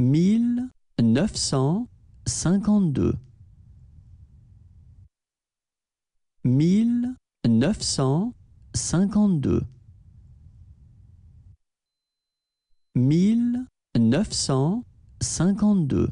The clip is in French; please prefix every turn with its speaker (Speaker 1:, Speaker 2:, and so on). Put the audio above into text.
Speaker 1: mille neuf cent cinquante-deux mille neuf cent cinquante-deux mille neuf cent cinquante-deux